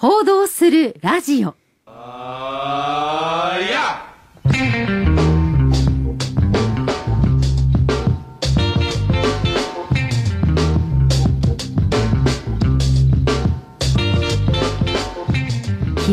報道するラジオ引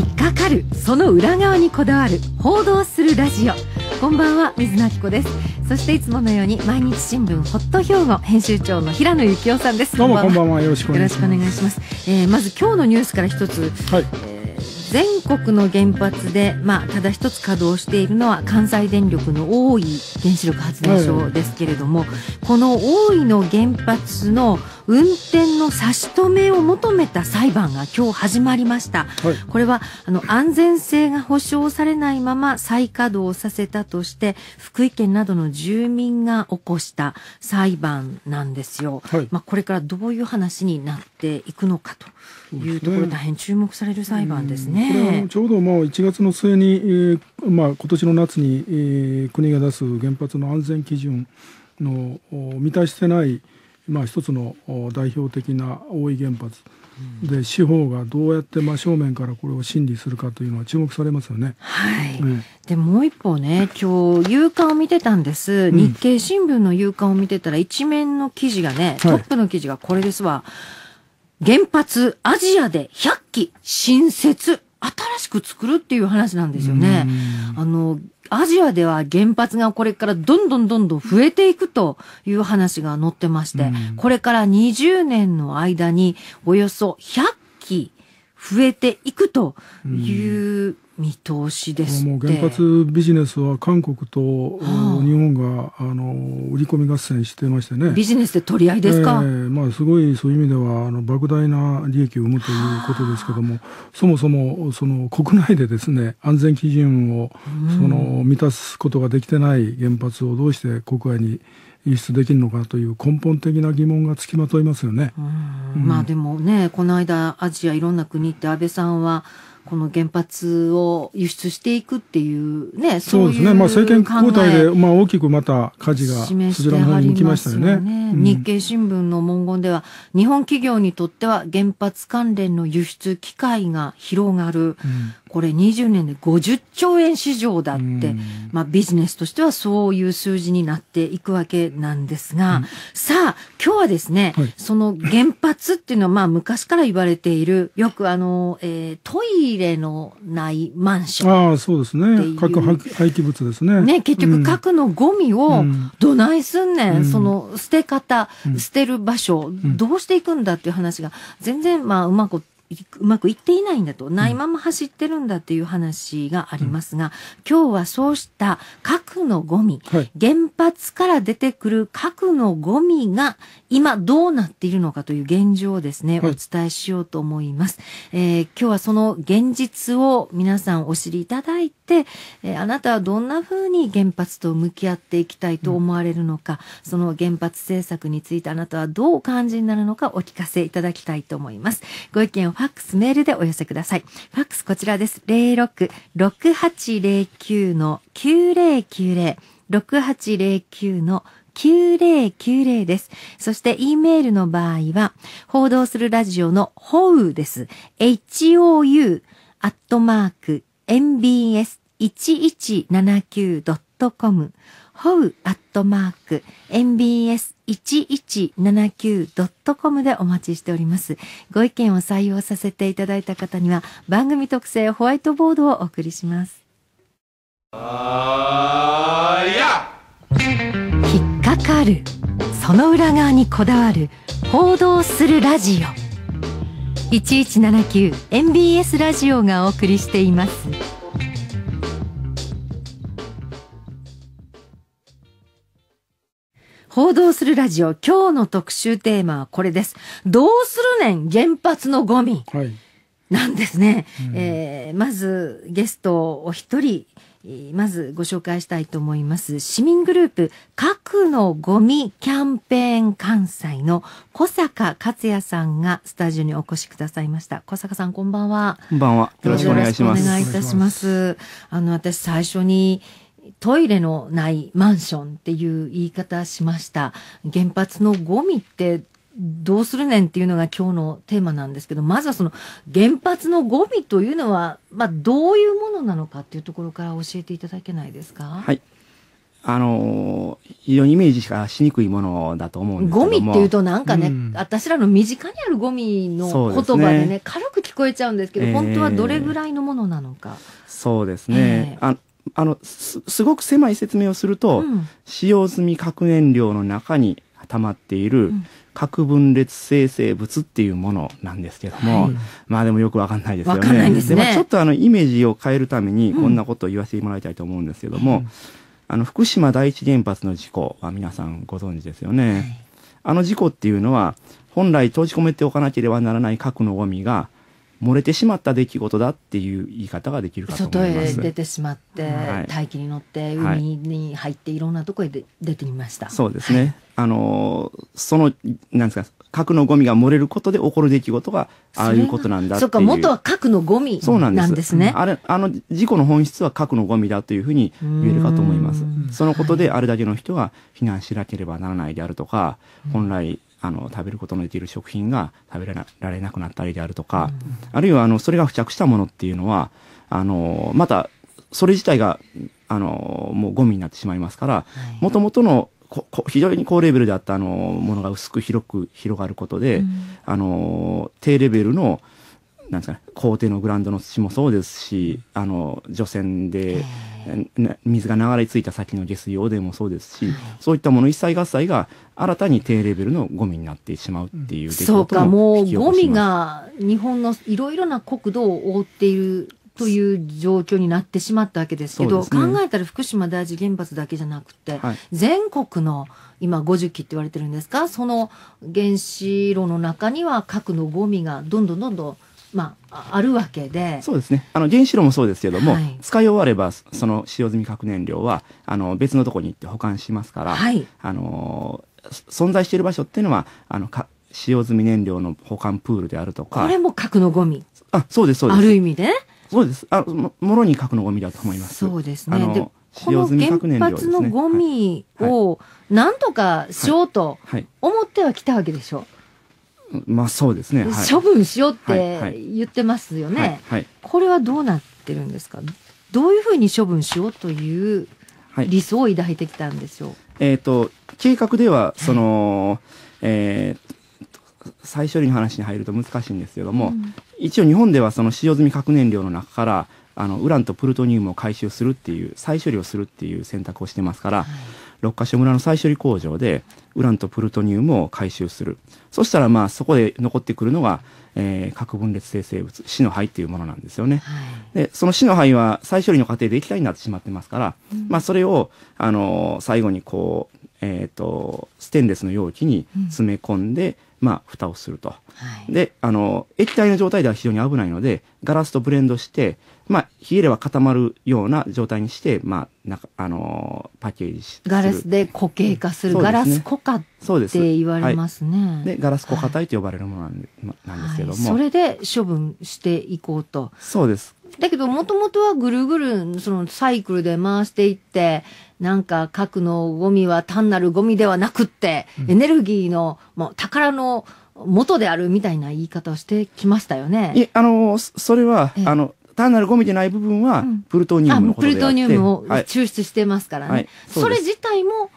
っかかるその裏側にこだわる報道するラジオこんばんは水野紀子ですそしていつものように毎日新聞ホット兵庫編集長の平野幸雄さんですどうもこんばんはよろしくお願いしますえー、まず今日のニュースから一つ、はいえー、全国の原発で、まあ、ただ一つ稼働しているのは関西電力の大井原子力発電所ですけれども、はい、この大井の原発の運転の差し止めを求めた裁判が今日始まりました、はい、これはあの安全性が保証されないまま再稼働させたとして福井県などの住民が起こした裁判なんですよ、はい、まあ、これからどういう話になっていくのかというところ、大変注目される裁判ですね。すちょうどまあ1月の末に、えーまあ、今年の夏に、えー、国が出す原発の安全基準の満たしてないまあ、一つの代表的な大井原発で司法がどうやって真正面からこれを審理するかというのは注目されますよね。はい、でもう一方ね今日夕刊を見てたんです、うん、日経新聞の夕刊を見てたら一面の記事がね、トップの記事がこれですわ、はい、原発アジアで100基新設新しく作るっていう話なんですよね。あのアジアでは原発がこれからどんどんどんどん増えていくという話が載ってまして、うん、これから20年の間におよそ100基増えていくという、うん見通しですもう原発ビジネスは韓国と、日本があの売り込み合戦してましてねビジネスで取り合いですか、えー、まあ、すごいそういう意味ではあの莫大な利益を生むということですけども、はあ、そもそもその国内でですね安全基準をその満たすことができてない原発をどうして国外に輸出できるのかという根本的な疑問がつきまといますよね。うん、まあでもねこの間アジアいろんな国って安倍さんはこの原発を輸出していくっていうね、そうですね、まあ、政権交代で、まあ、大きくまた火事がそちらの方に向きましたよね、ねうん、日経新聞の文言では、日本企業にとっては原発関連の輸出機会が広がる、うん、これ20年で50兆円市場だって、まあビジネスとしてはそういう数字になっていくわけなんですが、うん、さあ、今日はですね、はい、その原発っていうのはまあ昔から言われている、よくあの、えー、トイレのないマンション。ああ、そうですね。核廃棄物ですね。ね、結局核のゴミをどないすんねん、うん、その捨て方、うん、捨てる場所、どうしていくんだっていう話が全然まあうまくうまくいっていないんだと、ないまま走ってるんだっていう話がありますが、うん、今日はそうした核のゴミ、はい、原発から出てくる核のゴミが今どうなっているのかという現状をですね、お伝えしようと思います。えー、今日はその現実を皆さんお知りいただいて、、えー、あなたはどんなふうに原発と向き合っていきたいと思われるのか、うん、その原発政策についてあなたはどうお感じになるのかお聞かせいただきたいと思います。ご意見をファックス、メールでお寄せください。ファックスこちらです。06-6809の9090。6809の9090です。そして、E メールの場合は、報道するラジオのほうです。hou アットマーク mbs1179.com マーク m b s 1 1 7 9 c o m でお待ちしております。ご意見を採用させていただいた方には番組特製ホワイトボードをお送りします。引っかかる。その裏側にこだわる報道するラジオ。1179 MBS ラジオがお送りしています報道するラジオ今日の特集テーマはこれですどうするねん原発のゴミ、はい、なんですね、うん、えー、まずゲストお一人まずご紹介したいと思います。市民グループ、核のゴミキャンペーン関西の小坂克也さんがスタジオにお越しくださいました。小坂さん、こんばんは。こんばんは。よろしくお願いします。お願いいたします。あの、私最初に、トイレのないマンションっていう言い方しました。原発のゴミってどうするねんっていうのが今日のテーマなんですけど、まずはその原発のゴミというのは、まあ、どういうものなのかっていうところから教えていただけないですか。はい。あの非常にイメージしかしにくいものだと思うんですけどゴミっていうとなんかね、うん、私らの身近にあるゴミの言葉でね、ね、軽く聞こえちゃうんですけど、えー、本当はどれぐらいのものなのか。そうですね。えー、ああのす、すごく狭い説明をすると、うん、使用済み核燃料の中に溜まっている、うん核分裂生成物っていうものなんですけども、はい、まあでもよくわかんないですよね。で、ね、まあ、ちょっとあのイメージを変えるためにこんなことを言わせてもらいたいと思うんですけども、うん、あの福島第一原発の事故は皆さんご存知ですよね。はい、あの事故っていうのは本来閉じ込めておかなければならない核のゴミが漏れてしまった出来事だっていう言い方ができるかと外へ出てしまって、はい、大気に乗って海に入っていろんなとこへで出てみました。そうですね。はい、あのそのなんですか核のゴミが漏れることで起こる出来事がああいうことなんだっていう。そうか元は核のゴミなんですね。あれあの事故の本質は核のゴミだというふうに言えるかと思います。そのことであれだけの人は避難しなければならないであるとか、本来あの食べることのできる食品が食べられなくなったりであるとか、うん、あるいはあのそれが付着したものっていうのはあのまたそれ自体があのもうゴミになってしまいますからもともとのここ非常に高レベルであったあのものが薄く広く広がることで、うん、あの低レベルのなんですかね、校庭のグラウンドの土もそうですし、あの、除染で、水が流れ着いた先の下水汚泥もそうですし、そういったもの一切合切が新たに低レベルのゴミになってしまうっていうそうか、もうゴミが日本のいろいろな国土を覆っているという状況になってしまったわけですけど、ね、考えたら福島第一原発だけじゃなくて、はい、全国の今50基って言われてるんですか、その原子炉の中には核のゴミがどんどんどんどんまあ、あるわけでそうですねあの原子炉もそうですけども、はい、使い終わればその使用済み核燃料はあの別のとこに行って保管しますから、はい、あの存在している場所っていうのはあのか使用済み燃料の保管プールであるとかこれも核のゴミあそうですそうですある意味でそうですあももろに核のゴミだと思いますそうですねで使用済この原発のゴミをなんとかしようと思ってはきたわけでしょ、はいまあそうですね。はい、処分しようって言ってますよね、はいはい、これはどうなってるんですかどういうふうに処分しようという理想を抱いてきたんでしょう、えっ、ー、と、計画では、その、えー、再処理の話に入ると難しいんですけども、うん、一応日本ではその使用済み核燃料の中から、あの、ウランとプルトニウムを回収するっていう、再処理をするっていう選択をしてますから、六ヶ所村の再処理工場で、ウランとプルトニウムを回収する。そしたらまあそこで残ってくるのが、えー、核分裂性生物、死の灰っていうものなんですよね。はい、で、その死の灰は再処理の過程で液体になってしまってますから、うん、まあそれを、あのー、最後にこう、えーと、ステンレスの容器に詰め込んで、うん、まあ、蓋をすると、はい、であの液体の状態では非常に危ないのでガラスとブレンドして、まあ、冷えれば固まるような状態にして、まあ、なあのパッケージすガラスで固形化する、うんすね、ガラス固化って言われますねで、はい、でガラス固化体と呼ばれるものなんでなんですけども、それで処分していこうとそうですだけど、もともとはぐるぐる、そのサイクルで回していって、なんか核のゴミは単なるゴミではなくって、エネルギーの、もう宝の元であるみたいな言い方をしてきましたよね。いえ、あの、それは、あの、単なるゴミでない部分は、プルトニウムのことであって、プルトニウムを抽出してますからね。はいはい、そそれ自体も、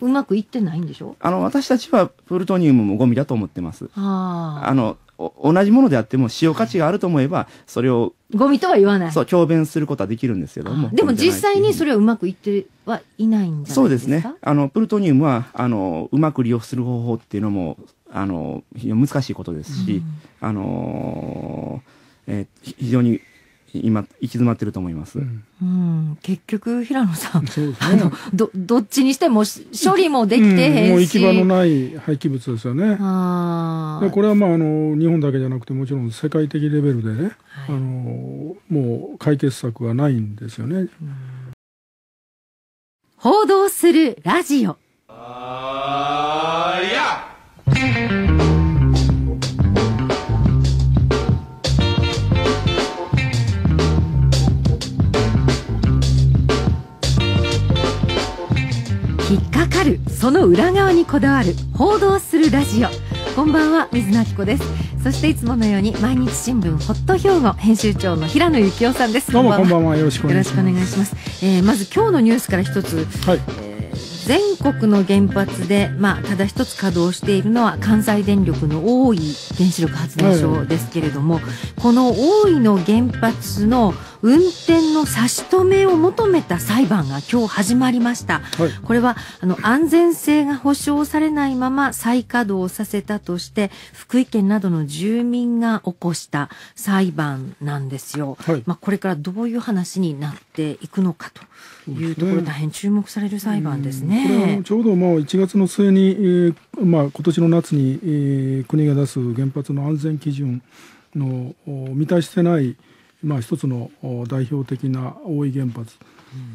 うまくいってないんでしょあの、私たちはプルトニウムもゴミだと思ってます。あの、同じものであっても使用価値があると思えば、それを。ゴミとは言わない。そう、強弁することはできるんですけども。でも実際にそれはうまくいってはいないんじゃないですかそうですね。あの、プルトニウムは、あの、うまく利用する方法っていうのも、あの、非常に難しいことですし、うん、あのえー、非常に今行き詰まってると思います、うん、うん、結局平野さん、ね、あのどどっちにしても処理もできてへんし、うん、もう行き場のない廃棄物ですよねああ、これはまああの日本だけじゃなくてもちろん世界的レベルでね、はい、あのもう解決策はないんですよね、報道するラジオああ引っかかるその裏側にこだわる報道するラジオこんばんは水野明子ですそしていつものように毎日新聞ホット兵庫編集長の平野幸雄さんですどうもこんばんはよろしくお願いしますえー、まず今日のニュースから一つ、はい、全国の原発で、まあ、ただ一つ稼働しているのは関西電力の大井原子力発電所ですけれども、はい、この大井の原発の運転の差し止めを求めた裁判が今日始まりました、はい、これはあの安全性が保証されないまま再稼働させたとして福井県などの住民が起こした裁判なんですよ、はい、まあ、これからどういう話になっていくのかと。いうところ、大変注目される裁判ですね。すねこれはちょうどもう1月の末に、えー、まあ今年の夏に、えー、国が出す原発の安全基準の満たしてない、まあ、一つの代表的な大井原発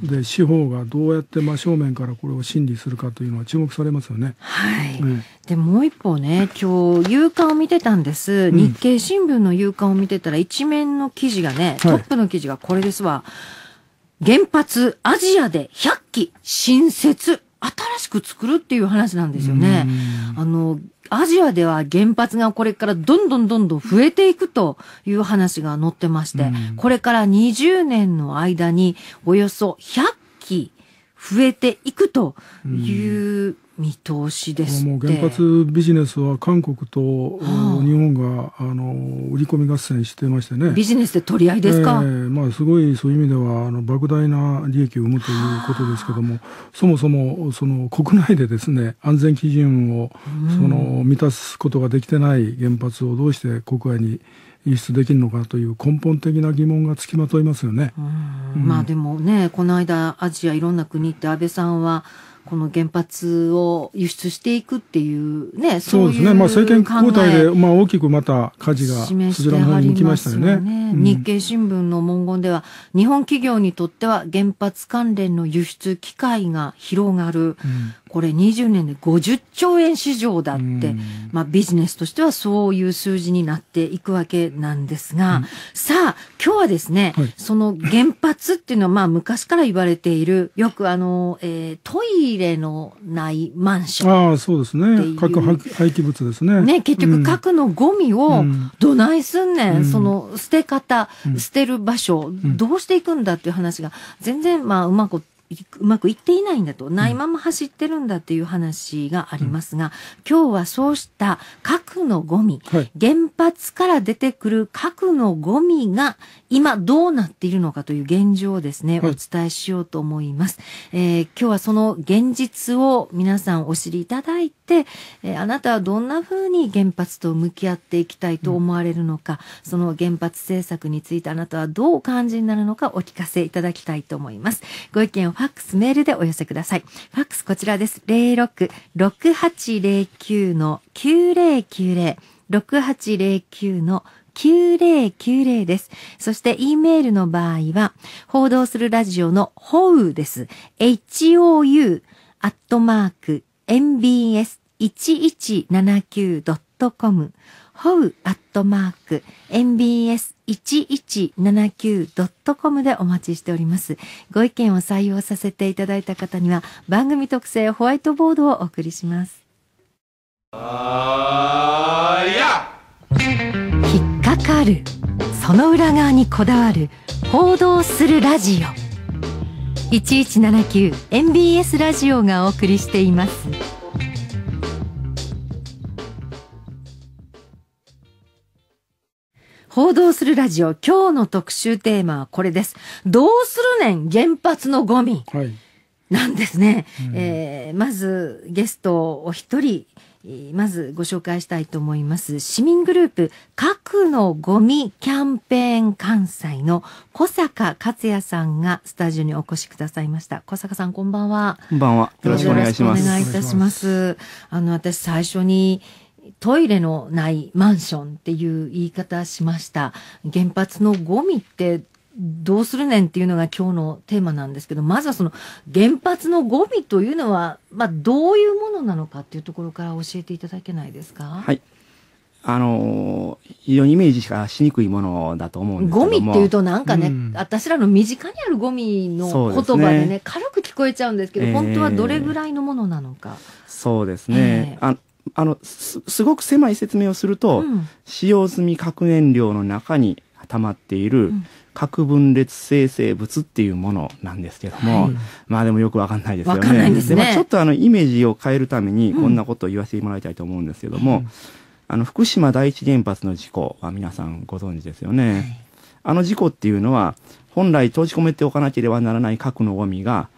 で、司法がどうやって真正面からこれを審理するかというのは注目されますよね。はい。ね、で、もう一方ね、今日、夕刊を見てたんです。うん、日経新聞の夕刊を見てたら、一面の記事がね、トップの記事がこれですわ。はい原発アジアで100基新設、新しく作るっていう話なんですよね。あの、アジアでは原発がこれからどんどんどんどん増えていくという話が載ってまして、これから20年の間におよそ100基増えていくという見通しですもう原発ビジネスは韓国と、日本があの売り込み合戦してましてねビジネスで取り合いですか、えー、まあ、すごいそういう意味ではあの莫大な利益を生むということですけども、はあ、そもそもその国内でですね安全基準をその満たすことができてない原発をどうして国外に輸出できるのかという根本的な疑問がつきまといますよね。うん、まあでもねこの間アジアいろんな国って安倍さんはこの原発を輸出していくっていうね、そうですね、まあ、政権交代で、まあ、大きくまた火事がそちらの方に向きましたよね、ねうん、日経新聞の文言では、日本企業にとっては原発関連の輸出機会が広がる、うんこれ20年で50兆円市場だって、まあビジネスとしてはそういう数字になっていくわけなんですが、うん、さあ、今日はですね、はい、その原発っていうのはまあ昔から言われている、よくあの、えー、トイレのないマンション。ああ、そうですね。核廃棄物ですね。ね、結局核のゴミをどないすんねん、うん、その捨て方、うん、捨てる場所、どうしていくんだっていう話が全然まあうまくうまくいっていないんだと、ないまま走ってるんだという話がありますが、うん、今日はそうした核のゴミ、はい、原発から出てくる核のゴミが今どうなっているのかという現状をですね、お伝えしようと思います。えー、今日はその現実を皆さんお知りいただいて、えー、あなたはどんなふうに原発と向き合っていきたいと思われるのか、うん、その原発政策についてあなたはどうお感じになるのかお聞かせいただきたいと思います。ご意見ファックス、メールでお寄せください。ファックスこちらです。06-6809の9090。6809の9090です。そして、E メールの場合は、報道するラジオのほうです。hou アットマーク mbs1179.com アットマーク n b s 1 1 7 9 c o m でお待ちしております。ご意見を採用させていただいた方には番組特製ホワイトボードをお送りします。あや引っかかる。その裏側にこだわる。報道するラジオ。1179 MBS ラジオがお送りしています。報道するラジオ、今日の特集テーマはこれです。どうするねん、原発のゴミ。はい、なんですね。うん、えー、まず、ゲストお一人、まずご紹介したいと思います。市民グループ、核のゴミキャンペーン関西の小坂克也さんがスタジオにお越しくださいました。小坂さん、こんばんは。こんばんは。よろしくお願いします。よろしくお願いいたします。あの、私、最初に、トイレのないマンションっていう言い方しました。原発のゴミってどうするねんっていうのが今日のテーマなんですけど、まずはその原発のゴミというのは、まあ、どういうものなのかっていうところから教えていただけないですか。はい。あの非常にイメージしかしにくいものだと思うんですけゴミっていうとなんかね、うん、私らの身近にあるゴミの言葉でね、ね、軽く聞こえちゃうんですけど、えー、本当はどれぐらいのものなのか。そうですね。えー、ああのすごく狭い説明をすると、うん、使用済み核燃料の中に溜まっている核分裂生成物っていうものなんですけども、まあでもよくわかんないですよね。で、ね、まあ、ちょっとあのイメージを変えるためにこんなことを言わせてもらいたいと思うんですけども、うん、あの福島第一原発の事故は皆さんご存知ですよね。はい、あの事故っていうのは本来閉じ込めておかなければならない核のゴミが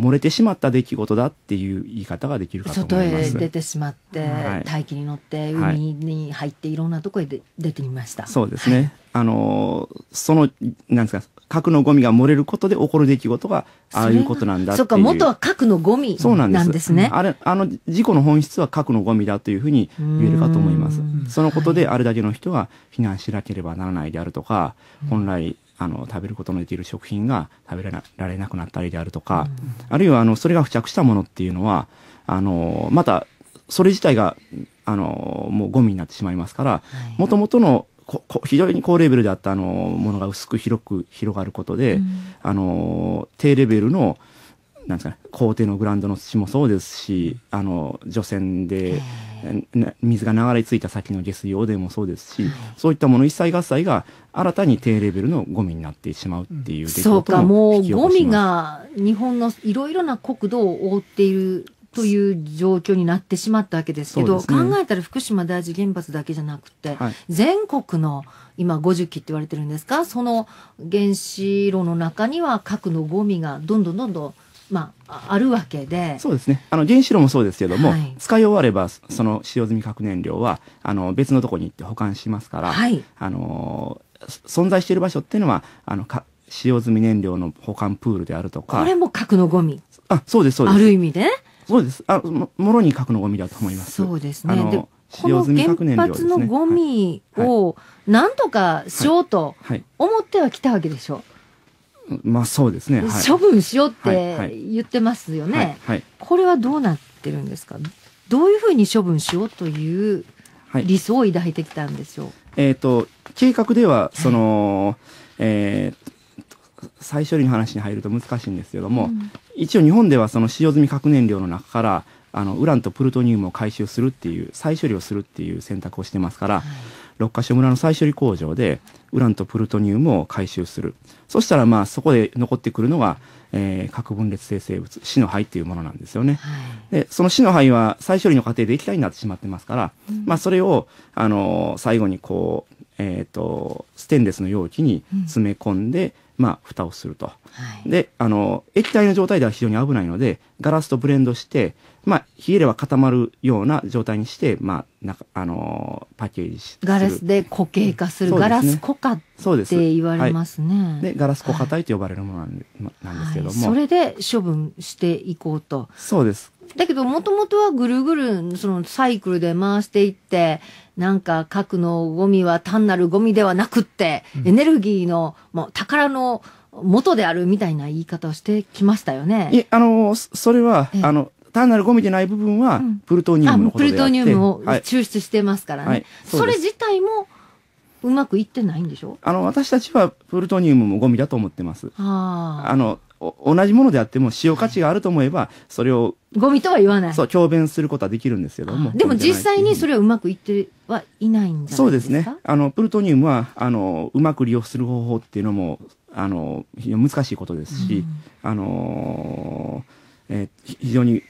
漏れてしまった出来事だっていう言い方ができるかと外へ出てしまって、はい、大気に乗って海に入っていろんなとこへで出てみました。そうですね。あのそのなんですか核のゴミが漏れることで起こる出来事がああいうことなんだそうか元は核のゴミなんですねあれあの事故の本質は核のゴミだというふうに言えるかと思いますそのことであれだけの人が避難しなければならないであるとか、はい、本来あの食べることのできる食品が食べられなくなったりであるとか、うん、あるいはあのそれが付着したものっていうのはあのまたそれ自体があのもうゴミになってしまいますからもともとの非常に高レベルであったあのものが薄く広く広がることで、うん、あの低レベルのなんですかね、皇帝のグランドの土もそうですしあの除染で水が流れ着いた先の下水汚泥もそうですし、そういったもの一切合切が新たに低レベルのゴミになってしまうっていうそうか、もうゴミが日本のいろいろな国土を覆っているという状況になってしまったわけですけど、ね、考えたら福島第一原発だけじゃなくて、はい、全国の今50基って言われてるんですかその原子炉の中には核のゴミがどんどんどんどんまあ、あるわけでそうですねあの原子炉もそうですけども、はい、使い終わればその使用済み核燃料はあの別のとこに行って保管しますから、はい、あの存在している場所っていうのはあのか使用済み燃料の保管プールであるとかこれも核のゴミあそうですそうですある意味でそうですあももろに核のゴミだと思いますそうですねでこの原発のゴミをなんとかしようと思ってはきたわけでしょ、はいまあそうですね。はい、処分しようって言ってますよね、はいはい、これはどうなってるんですかどういうふうに処分しようという理想を抱いてきたんでしょう、えっ、ー、と、計画では、その、えー、再処理の話に入ると難しいんですけども、うん、一応日本ではその使用済み核燃料の中から、あのウランとプルトニウムを回収するっていう再処理をするっていう選択をしてますから、はい、六ヶ所村の再処理工場でウランとプルトニウムを回収する。そしたらまあそこで残ってくるのが、えー、核分裂性生物、死の灰っていうものなんですよね。はい、で、その死の灰は再処理の過程で液体になってしまってますから、うん、まあそれを、あのー、最後にこう、えっ、ー、と、ステンレスの容器に詰め込んで、うん、まあ蓋をすると、はい、で、あの液体の状態では非常に危ないので、ガラスとブレンドして、まあ、冷えれば固まるような状態にして、まあ、なあのー、パッケージしガラスで固形化する、すね、ガラス固化って言われますね。はい、でガラス固化体と呼ばれるものなんではい、なんですけども、それで処分していこうと。そうです。だけど、もともとはぐるぐる、そのサイクルで回していって、なんか核のゴミは単なるゴミではなくって、エネルギーの、もう宝の元であるみたいな言い方をしてきましたよね。いあの、それは、あの、単なるゴミでない部分は、プルトニウムのことであって、うん、プルトニウムを抽出してますからね、はいはい、そそれ自体もうまくいってないんでしょあの私たちはプルトニウムもゴミだと思ってますあの同じものであっても使用価値があると思えばそれをゴミとは言わないそう強弁することはできるんですけどもでも実際にそれはうまくいってはいないんじゃないですかそうですねあのプルトニウムはあのうまく利用する方法っていうのもあの非常に難しいことですし、うん、あの、えー、非常に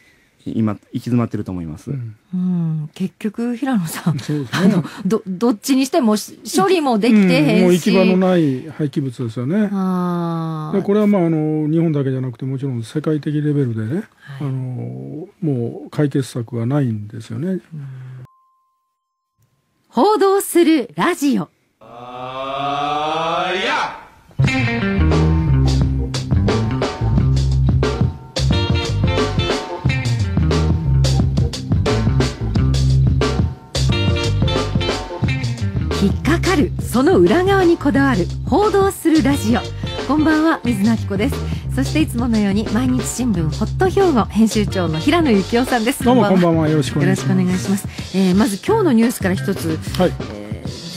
今行き詰まってると思います、うん、結局平野さん、ね、あのどどっちにしても処理もできてへんし、うん、もう行き場のない廃棄物ですよねあこれはまああの日本だけじゃなくてもちろん世界的レベルでね、はい、あのもう解決策はないんですよね、報道するラジオああ引っかかるその裏側にこだわる報道するラジオこんばんは水野明子ですそしていつものように毎日新聞ホット兵庫編集長の平野幸男さんですどうもこんばんはよろしくお願いしますよしします、えー、まず今日のニュースから一つ、はい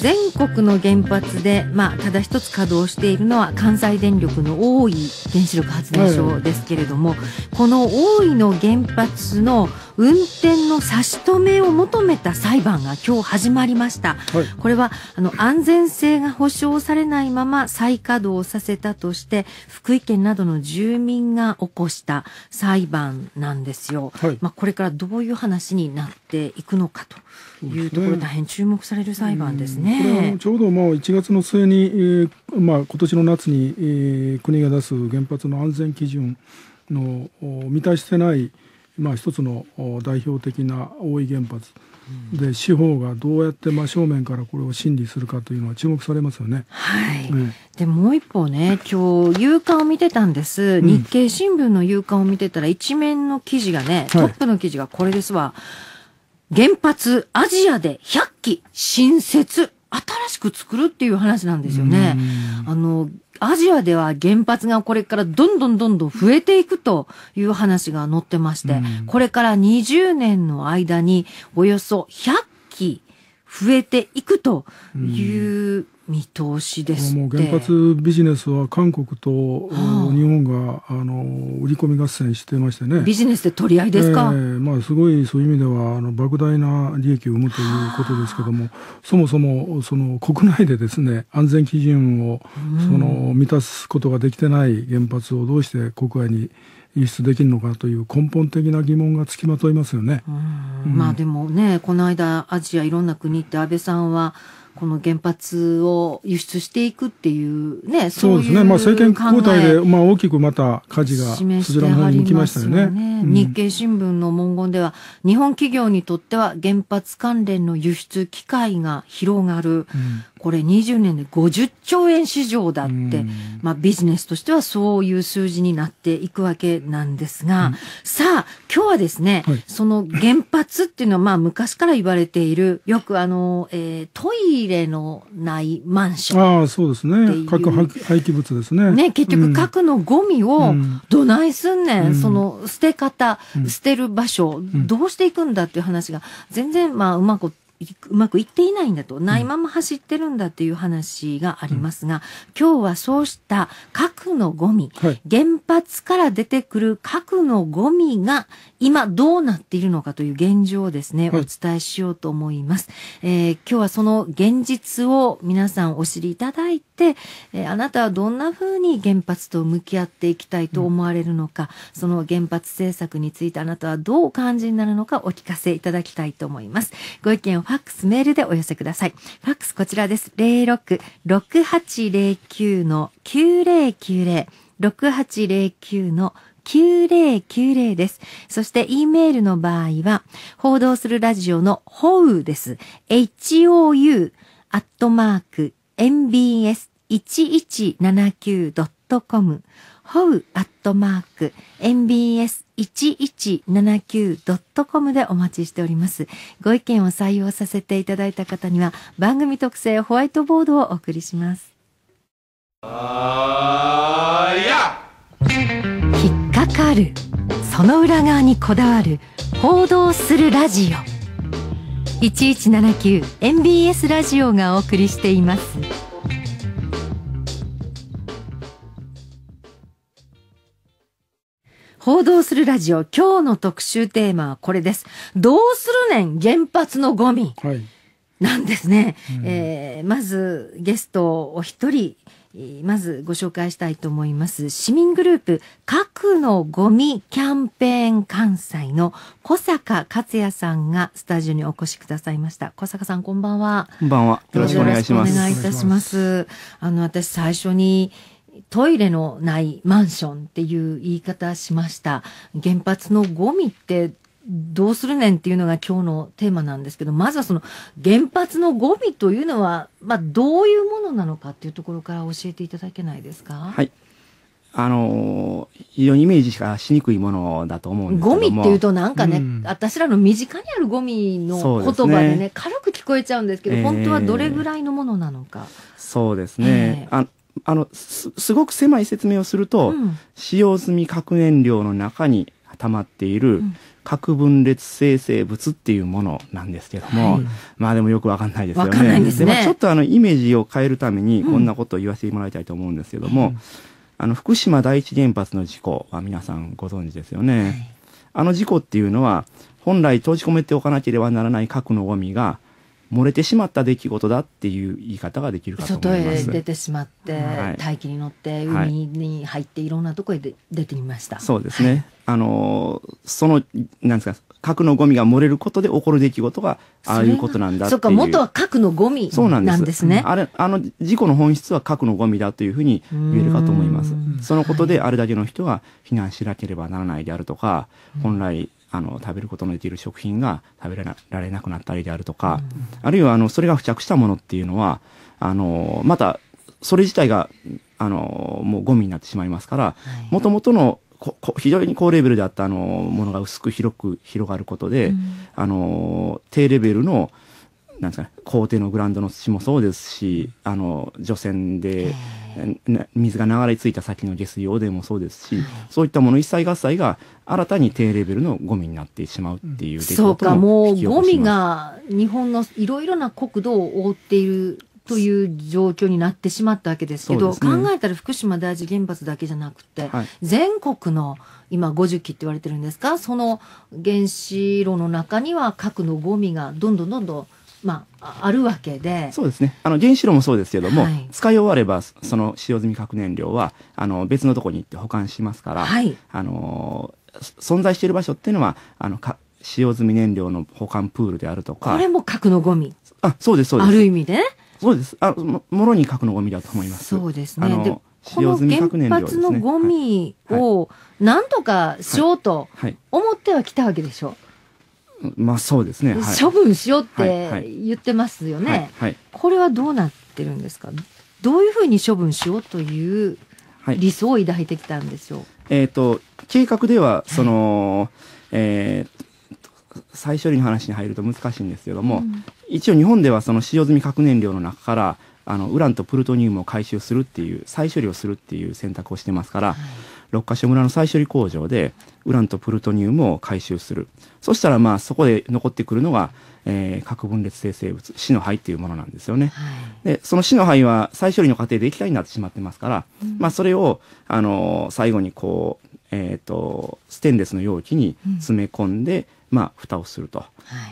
全国の原発で、まあ、ただ一つ稼働しているのは関西電力の大井原子力発電所ですけれども、はい、この大井の原発の運転の差し止めを求めた裁判が今日始まりました、はい、これはあの安全性が保証されないまま再稼働させたとして福井県などの住民が起こした裁判なんですよ、はい、まあ、これからどういう話になっていくのかというところ、大変注目される裁判ですね。すねこれはちょうどもう1月の末に、えー、まあ今年の夏に、えー、国が出す原発の安全基準の満たしてない、まあ、一つの代表的な大井原発で、司法がどうやって真正面からこれを審理するかというのは注目されますよね。はい。ね、で、もう一方ね、今日、夕刊を見てたんです。日経新聞の夕刊を見てたら、一面の記事がね、トップの記事がこれですわ。はい原発アジアで100基新設、新しく作るっていう話なんですよね。あの、アジアでは原発がこれからどんどんどんどん増えていくという話が載ってまして、これから20年の間におよそ100基増えていくという見通しですもう原発ビジネスは韓国と、日本があの売り込み合戦してましてねビジネスで取り合いですか、えー、まあ、すごいそういう意味ではあの莫大な利益を生むということですけども、はあ、そもそもその国内でですね安全基準をその満たすことができてない原発をどうして国外に輸出できるのかという根本的な疑問がつきまといますよね。うん、まあでもねこの間アジアいろんな国って安倍さんはこの原発を輸出していくっていうね、そうですね、まあ、政権交代で、まあ、大きくまた火事がそちらの方に向きましたよね、ねうん、日経新聞の文言では、日本企業にとっては原発関連の輸出機会が広がる、うん、これ20年で50兆円市場だって、まあビジネスとしてはそういう数字になっていくわけなんですが、うん、さあ、今日はですね、はい、その原発っていうのはまあ昔から言われている、よくあの、えー、トイレのないマンション。ああ、そうですね。核廃棄物ですね。ね、結局核のゴミをどないすんねん、うん、その捨て方、うん、捨てる場所、どうしていくんだっていう話が全然まあうまくうまくいっていないんだと、ないまま走ってるんだという話がありますが、うん、今日はそうした核のゴミ、はい、原発から出てくる核のゴミが今どうなっているのかという現状をですね、お伝えしようと思います。はい、えー、今日はその現実を皆さんお知りいただいて、えー、あなたはどんな風に原発と向き合っていきたいと思われるのか、うん、その原発政策についてあなたはどうお感じになるのかお聞かせいただきたいと思います。ご意見をファックス、メールでお寄せください。ファックスこちらです。06-6809-9090。6809の9090。9090です。そして、E メールの場合は、報道するラジオの o ウです。hou アットマーク mbs1179.com ホウアットマーク mbs1179.com でお待ちしております。ご意見を採用させていただいた方には番組特製ホワイトボードをお送りします。あーやかかるその裏側にこだわる報道するラジオ 1179MBS ラジオがお送りしています報道するラジオ今日の特集テーマはこれですどうするねん原発のゴミ、はい、なんですね、うん、えー、まずゲストお一人まずご紹介したいと思います。市民グループ、核のゴミキャンペーン関西の小坂克也さんがスタジオにお越しくださいました。小坂さん、こんばんは。こんばんは。よろしくお願いします。お願いいたします。あの、私最初に、トイレのないマンションっていう言い方しました。原発のゴミってどうするねんっていうのが今日のテーマなんですけど、まずはその原発のゴミというのは、まあ、どういうものなのかっていうところから教えていただけないですか。はい。あの非常にイメージしかしにくいものだと思うんですけどゴミっていうとなんかね、うん、私らの身近にあるゴミの言葉でね、ね、軽く聞こえちゃうんですけど、えー、本当はどれぐらいのものなのか。そうですね。えー、ああのす、すごく狭い説明をすると、うん、使用済み核燃料の中に溜まっている核分裂生成物っていうものなんですけども、はい、まあでもよくわかんないですよね。で、ね、まあ、ちょっとあのイメージを変えるためにこんなことを言わせてもらいたいと思うんですけども、うん、あの福島第一原発の事故は皆さんご存知ですよね。はい、あの事故っていうのは本来閉じ込めておかなければならない核のゴミが漏れてしまった出来事だっていう言い方ができるかと外へ出てしまって、はい、大気に乗って海に入っていろんなとこへで出てみました。そうですね。あのそのなんですか核のゴミが漏れることで起こる出来事がああいうことなんだっそうか元は核のゴミなんですね。あれあの事故の本質は核のゴミだというふうに言えるかと思います。そのことであれだけの人が避難しなければならないであるとか、本来あの食べることのできる食品が食べられなくなったりであるとか、うん、あるいはあのそれが付着したものっていうのはあのまたそれ自体があのもうゴミになってしまいますからもともとのここ非常に高レベルであったあのものが薄く広く広がることで、うん、あの低レベルのなんですかね、校庭のグラウンドの土もそうですし、あの、除染で、水が流れ着いた先の下水汚泥もそうですし、そういったもの一切合切が新たに低レベルのゴミになってしまうっていうそうか、もうゴミが日本のいろいろな国土を覆っているという状況になってしまったわけですけど、ね、考えたら福島第一原発だけじゃなくて、はい、全国の今50基って言われてるんですかその原子炉の中には核のゴミがどんどんどんどんまあ、あるわけでそうですねあの原子炉もそうですけども、はい、使い終わればその使用済み核燃料はあの別のとこに行って保管しますから、はい、あの存在している場所っていうのはあのか使用済み燃料の保管プールであるとかこれも核のゴミあそうですそうですある意味でそうですあももろに核のゴミだと思いますそうですねでこの原発のゴミをなんとかしようと思ってはきたわけでしょ、はいまあそうですね、はい、処分しようって言ってますよね、はいはい、これはどうなってるんですかどういうふうに処分しようという理想を抱いてきたんでしょう、えっ、ー、と計画ではその、えー、再処理の話に入ると難しいんですけども、うん、一応日本ではその使用済み核燃料の中からあのウランとプルトニウムを回収するっていう再処理をするっていう選択をしてますから、六ヶ所村の再処理工場でウランとプルトニウムを回収するそしたらまあそこで残ってくるのが、えー、核分裂性生物死の灰っていうものなんですよね、はい、でその死の灰は再処理の過程で液体になってしまってますから、うん、まあそれを、あのー、最後にこう、えーと、ステンレスの容器に詰め込んで、うんまあ、蓋をすると。は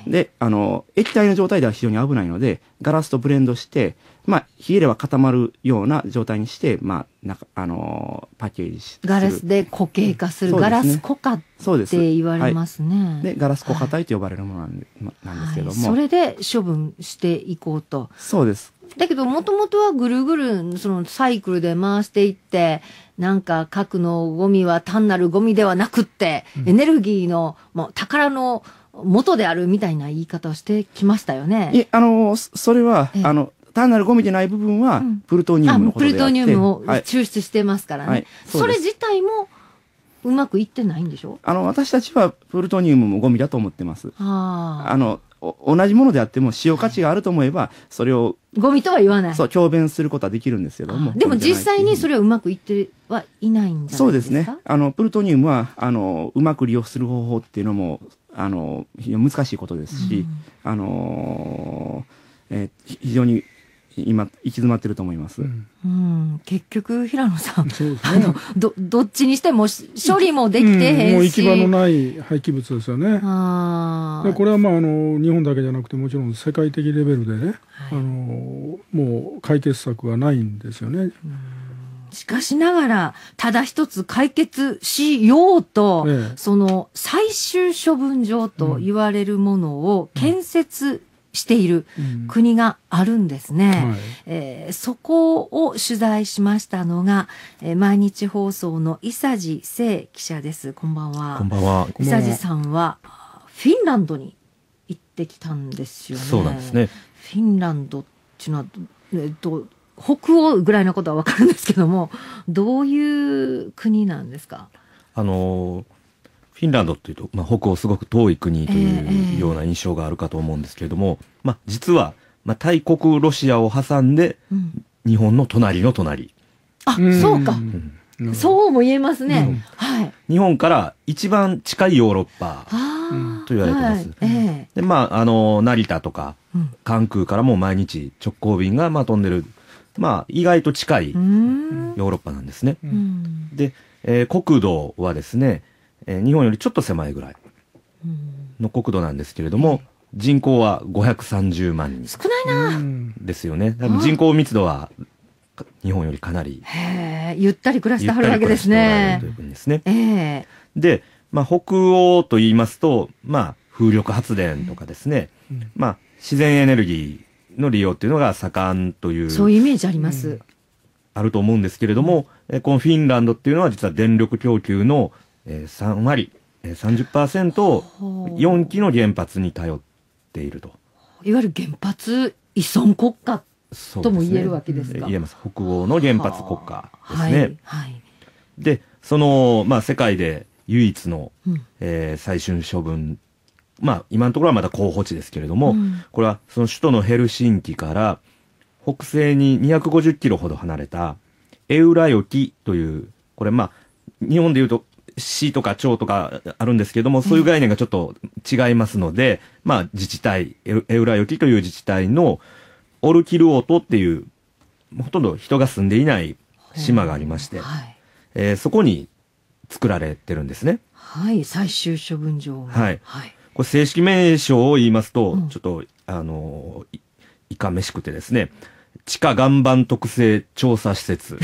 い、で、あの、液体の状態では非常に危ないので、ガラスとブレンドして、まあ、冷えれは固まるような状態にして、まあ、なあのー、パッケージしガラスで固形化する、すね、ガラス固化って言われますね。で、はい、ガラス固化体と呼ばれるものなんではい、なんですけども、それで処分していこうと。そうです。だけど、もともとはぐるぐる、そのサイクルで回していって、なんか核のゴミは単なるゴミではなくって、うん、エネルギーの、もう宝の元であるみたいな言い方をしてきましたよね。いあの、それは、あの、単なるゴミでない部分はプルトニウムのことであって、うん、プルトニウムを抽出してますからね、はいはい、そそれ自体もうまくいってないんでしょあの私たちはプルトニウムもゴミだと思ってますあの同じものであっても使用価値があると思えばそれをゴミとは言わないそう強弁することはできるんですけどもでも実際にそれはうまくいってはいないんじゃないですかそうですねあのプルトニウムはあのうまく利用する方法っていうのもあの非常に難しいことですし、うん、あの、えー、非常に今行き詰まってると思います、うん、うん、結局平野さん、ね、あのどどっちにしても処理もできてへんし、うん、もう行き場のない廃棄物ですよねあこれはまああの日本だけじゃなくてもちろん世界的レベルでね、はい、あのもう解決策はないんですよね。しかしながら、ただ一つ解決しようと、ええ、その最終処分場と言われるものを建設している国があるんですね、うんはい、えー、そこを取材しましたのが、えー、毎日放送の伊佐治誠記者ですこんばんはこんばんは伊佐治さんはフィンランドに行ってきたんですよねそうなんですねフィンランドっていうのは、えっと北欧ぐらいのことはわかるんですけどもどういう国なんですかあのーフィンランドっていうと、まあ、北欧すごく遠い国というような印象があるかと思うんですけれども、えー、まあ、実は、まあ、大国ロシアを挟んで、日本の隣の隣。あ、そうか、うん、そうも言えますね、うん、はい。日本から一番近いヨーロッパと言われてます。はいえで、まあ、あの、成田とか、関空からも毎日直行便が、まあ、飛んでる。まあ、意外と近いヨーロッパなんですね。で、えー、国土はですね、えー、日本よりちょっと狭いぐらいの国土なんですけれども、人口は530万人。少ないなですよね。多分人口密度は日本よりかなり。へゆったり暮らしてはるわけですね。というですね。えで、まあ、北欧と言いますと、まあ、風力発電とかですね、まあ、自然エネルギーの利用っていうのが盛んという。そういうイメージあります。あると思うんですけれども、えこのフィンランドっていうのは実は電力供給のえ3割、えー、30%を4基の原発に頼っていると。いわゆる原発依存国家とも言えるわけですか、ね、言えます北欧の原発国家ですね。はい、はい、でその、まあ、世界で唯一の、うん、えー、最終処分まあ今のところはまだ候補地ですけれども、うん、これはその首都のヘルシンキから北西に250キロほど離れたエウラキというこれまあ日本でいうと市とか町とかあるんですけども、そういう概念がちょっと違いますので、まあ、自治体、エウラヨキという自治体の、オルキルオトっていう、ほとんど人が住んでいない島がありまして、はい、えー、そこに作られてるんですね。はい、最終処分場。はい。はい、これ正式名称を言いますと、うん、ちょっと、あの、いかめしくてですね、地下岩盤特性調査施設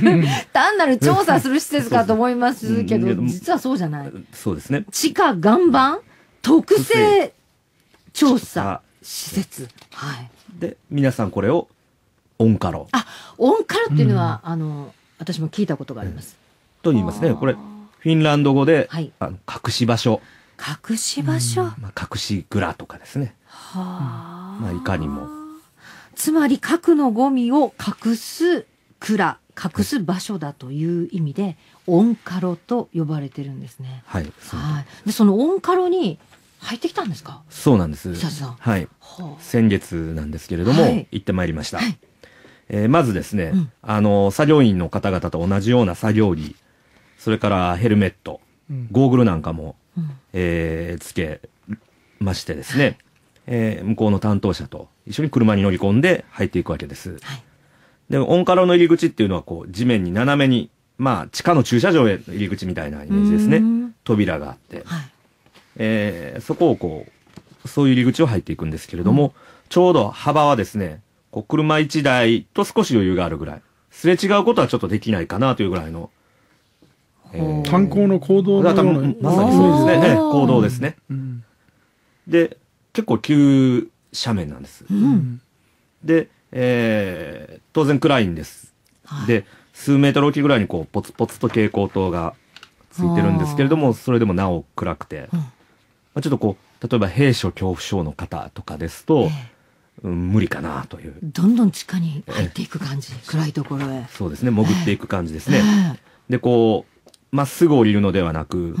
単なる調査する施設かと思いますけど実はそうじゃないそうですね地下岩盤特性調査施設はいで皆さんこれをオンカロあオンカロっていうのは、うん、あの私も聞いたことがあります、と言いますねこれフィンランド語で、はい、あの隠し場所隠し場所、うん、まあ、隠し蔵とかですねはあ、まあ、いかにもつまり核のゴミを隠す蔵隠す場所だという意味で、オンカロと呼ばれてるんですね。はい。はい。で、そのオンカロに入ってきたんですかそうなんです。はい。先月なんですけれども、はい、行ってまいりました。はい、えー、まずですね、うん、あの、作業員の方々と同じような作業着、それからヘルメット、ゴーグルなんかも、うん、えー、つけましてですね、えー、向こうの担当者と一緒に車に乗り込んで入っていくわけです。はい、で、オンカロの入り口っていうのはこう地面に斜めに、まあ地下の駐車場への入り口みたいなイメージですね。扉があって、はい、えー、そこをこう、そういう入り口を入っていくんですけれども、うん、ちょうど幅はですね、こう車1台と少し余裕があるぐらい。すれ違うことはちょっとできないかなというぐらいの。えー、炭鉱の行動のようなまさにそうですね。行動ですね。うん、で、結構急斜面なんです。うん、で、えー、当然暗いんです。はい、で、数メートルおきぐらいにこう、ポツポツと蛍光灯がついてるんですけれども、それでもなお暗くて、うん、まあ、ちょっとこう、例えば兵所恐怖症の方とかですと、えー、無理かなという。どんどん地下に入っていく感じ、えー、暗いところへ。そうですね、潜っていく感じですね。えー、で、こう、まっすぐ降りるのではなく、う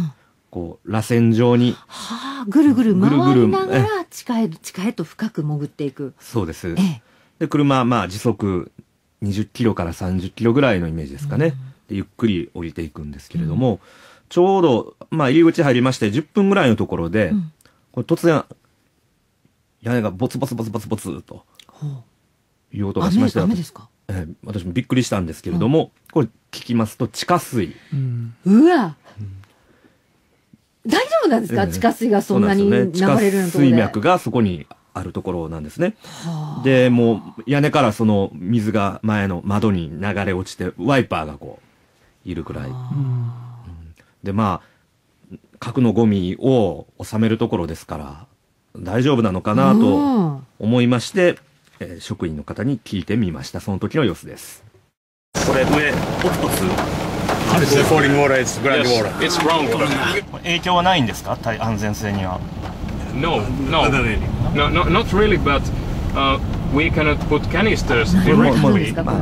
こう螺旋状に、はあ、ぐるぐる回りながら下へ下へと深く潜っていくそうです、ええ、で車、まあ、時速20キロから30キロぐらいのイメージですかね、うん、でゆっくり降りていくんですけれども、うん、ちょうど、まあ、入り口入りまして10分ぐらいのところで、うん、これ突然屋根がボツボツボツボツボツという音がしました雨ですか、ええ、私もびっくりしたんですけれども、これ聞きますと地下水、うわ、うん大丈夫なんですか、えー、地下水がそんなに流れるね、地下水脈がそこにあるところなんですね。はあ、で、もう屋根からその水が前の窓に流れ落ちて、ワイパーがこう、いるくらい。で、まあ、核のゴミを収めるところですから、大丈夫なのかなと思いまして、えー、職員の方に聞いてみました。その時の様子です。これ上、ポツポツ It's the falling water, it's ground water. It's ground water. 影響はないんですか安全性には No, no, no, no not really, but、We cannot put canisters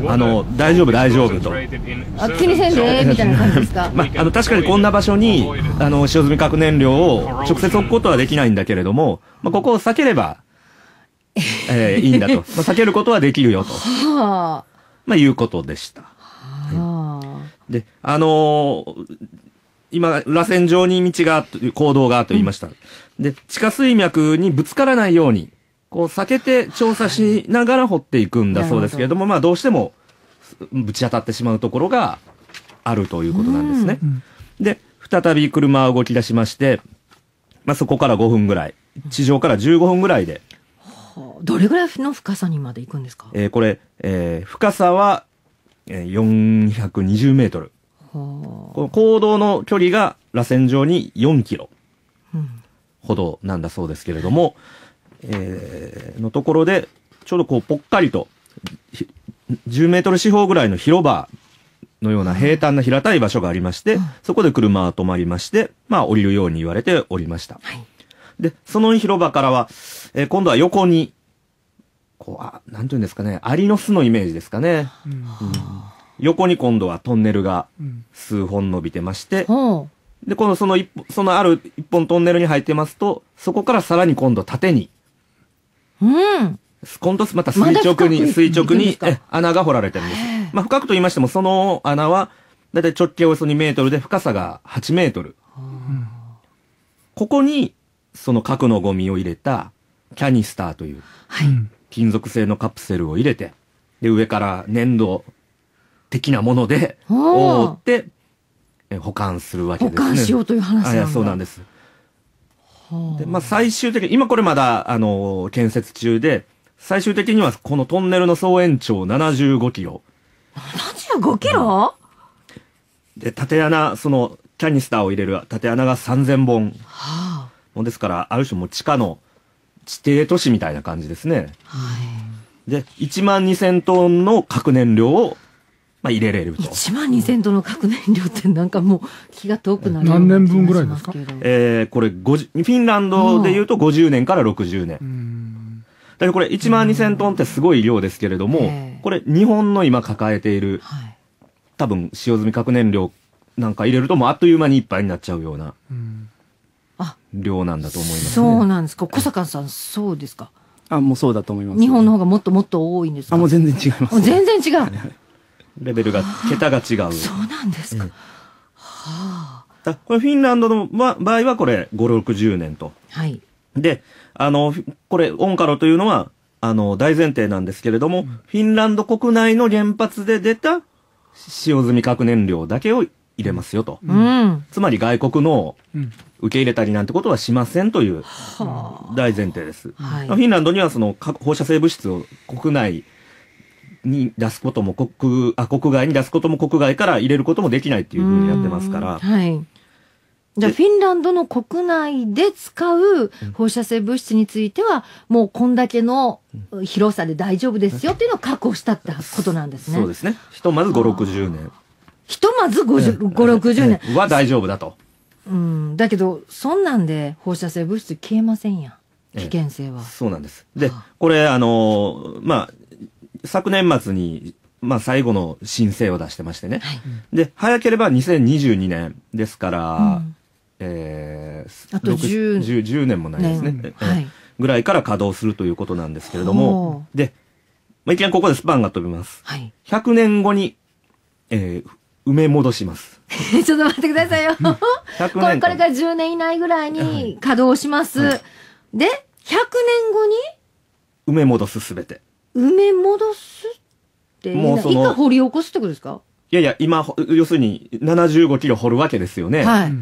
あの大丈夫大丈夫とあ気にせんでみたいな感じですか、まあ、あの確かにこんな場所にあの使用済み核燃料を直接置くことはできないんだけれども、まあ、ここを避ければ、えー、いいんだと、まあ、避けることはできるよと、まあ、いうことでした。で、あのー今、螺旋状に道が、行動がと言いました。うん、で、地下水脈にぶつからないように、こう避けて調査しながら掘っていくんだそうですけれども、はい、まあどうしてもぶち当たってしまうところがあるということなんですね。で、再び車は動き出しまして、まあそこから5分ぐらい、地上から15分ぐらいで。どれぐらいの深さにまで行くんですかえー、これ、えー、深さはえ420メートル。この行動の距離が螺旋状に4キロほどなんだそうですけれども、えー、のところで、ちょうどこうぽっかりと、10メートル四方ぐらいの広場のような平坦な平たい場所がありまして、そこで車は止まりまして、まあ降りるように言われておりました。はい、で、その広場からは、えー、今度は横にこう、あ、なんていうんですかね、アリの巣のイメージですかね。うん、横に今度はトンネルが数本伸びてまして、うん、で、このその一そのある一本トンネルに入ってますと、そこからさらに今度縦に。うん。今度また垂直に、ま、垂直に穴が掘られてるんです。まあ深くと言いましても、その穴は、だいたい直径およそ2メートルで深さが8メートル。ここに、その核のゴミを入れたキャニスターという、はい、金属製のカプセルを入れて、で、上から粘土的なもので覆って、保管するわけですね。保管しようという話なんだ。そうなんです。でまあ、最終的に、今これまだ、あの、建設中で、最終的にはこのトンネルの総延長75キロ。75キロ、うん、で、縦穴、その、キャニスターを入れる縦穴が3000本。はあ、ですから、ある種も地下の地底都市みたいな感じですね。はい、で、1万2000トンの核燃料を、まあ、入れれると。1万2000トンの核燃料ってなんかもう気が遠くなる何年分ぐらいですかえー、これフィンランドで言うと50年から60年。だけこれ1万2000トンってすごい量ですけれども、これ日本の今抱えている、はい、多分使用済み核燃料なんか入れるともうあっという間にいっぱいになっちゃうような。うん量なんだと思います、ね、そうなんですか。小坂さん、そうですか。あ、もうそうだと思います、日本の方がもっともっと多いんですかあ、もう全然違います。全然違う。レベルが、桁が違う。そうなんですか。うん、はあ。だこれフィンランドの場合はこれ5、60年と。はい。で、あの、これ、オンカロというのは、あの、大前提なんですけれども、うん、フィンランド国内の原発で出た使用済み核燃料だけを入れますよと。うん、つまり外国の受け入れたりなんてことはしませんという大前提です。はい、フィンランドにはその放射性物質を国内に出すことも国あ国外に出すことも国外から入れることもできないっていうふうにやってますから。はい、じゃあフィンランドの国内で使う放射性物質については、もうこんだけの広さで大丈夫ですよっていうのを確保したってことなんですね。そうですね。ひとまず5、60年。ひとまず50、5、60年。は大丈夫だと。うん、だけどそんなんで放射性物質消えませんや危険性は、ええ、そうなんですで、これあのまあ昨年末にまあ最後の申請を出してましてね、はい、で早ければ2022年ですから、うん、えー、あと 10, 10, 10, 年もないですね、ねはい、ぐらいから稼働するということなんですけれどもで、まあ、一見ここでスパンが飛びます、はい、100年後に、えー、埋め戻します ちょっと待ってくださいよこれこれが10年以内ぐらいに稼働します。はい、で、100年後に埋め戻すすべて。埋め戻すってもうその。一回掘り起こすってことですかいやいや、今、要するに75キロ掘るわけですよね。はい。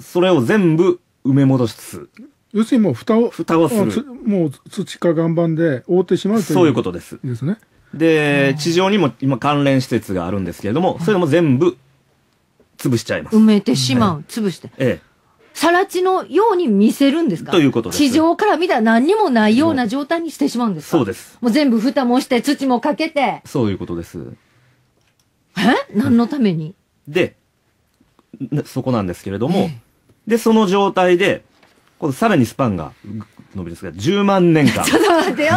それを全部埋め戻す。要するにもう蓋を。蓋をする。もう土か岩盤で覆ってしまうという。そういうことです。ですね。で、地上にも今関連施設があるんですけれども、それも全部潰しちゃいます。埋めてしまう。潰して。ええ。さら地のように見せるんですかということです。地上から見たら何にもないような状態にしてしまうんですかそうです。もう全部蓋もして土もかけて。そういうことです。え何のために、で、そこなんですけれども、ええ、で、その状態で、このさらにスパンが伸びですが、10万年間。ちょっと待ってよ